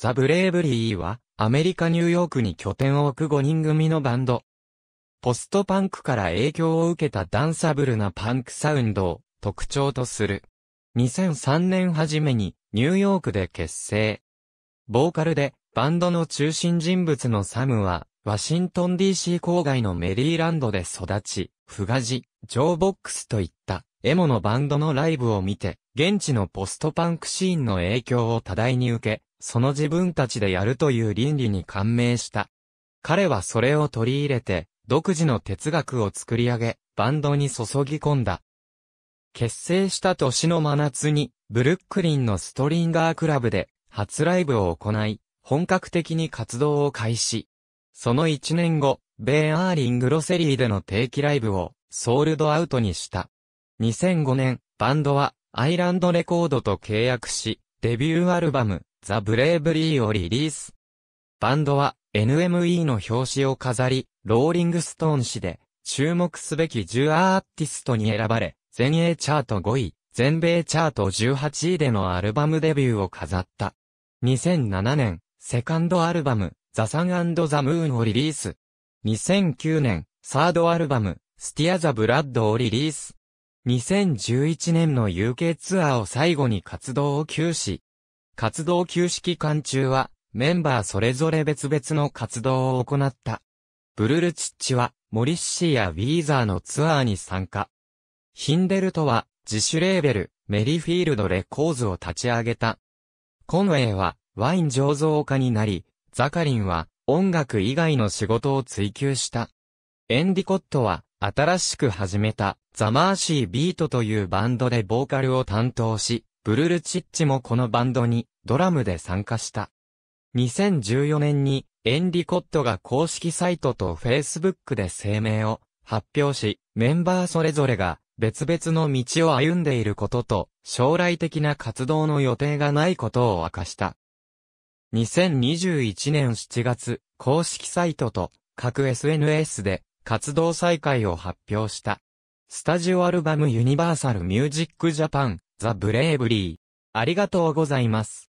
ザ・ブレイブリーは、アメリカ・ニューヨークに拠点を置く5人組のバンド。ポストパンクから影響を受けたダンサブルなパンクサウンドを特徴とする。2003年初めにニューヨークで結成。ボーカルでバンドの中心人物のサムは、ワシントン DC 郊外のメリーランドで育ち、フガジ、ジョーボックスといったエモのバンドのライブを見て、現地のポストパンクシーンの影響を多大に受け、その自分たちでやるという倫理に感銘した。彼はそれを取り入れて、独自の哲学を作り上げ、バンドに注ぎ込んだ。結成した年の真夏に、ブルックリンのストリンガークラブで、初ライブを行い、本格的に活動を開始。その1年後、ベイアーリングロセリーでの定期ライブを、ソールドアウトにした。2005年、バンドは、アイランドレコードと契約し、デビューアルバム、ザ・ブレイブリーをリリース。バンドは NME の表紙を飾り、ローリングストーン誌で注目すべき10アーティストに選ばれ、全英チャート5位、全米チャート18位でのアルバムデビューを飾った。2007年、セカンドアルバム、ザ・サンザ・ムーンをリリース。2009年、サードアルバム、スティア・ザ・ブラッドをリリース。2011年の UK ツアーを最後に活動を休止。活動休止期間中は、メンバーそれぞれ別々の活動を行った。ブルルチッチは、モリッシーやウィーザーのツアーに参加。ヒンデルトは、自主レーベル、メリフィールドレコーズを立ち上げた。コンウェイは、ワイン醸造家になり、ザカリンは、音楽以外の仕事を追求した。エンディコットは、新しく始めた、ザマーシービートというバンドでボーカルを担当し、ブルルチッチもこのバンドにドラムで参加した。2014年にエンリコットが公式サイトとフェイスブックで声明を発表し、メンバーそれぞれが別々の道を歩んでいることと、将来的な活動の予定がないことを明かした。2021年7月、公式サイトと各 SNS で活動再開を発表した。スタジオアルバムユニバーサルミュージックジャパンザ・ブレイブリー。ありがとうございます。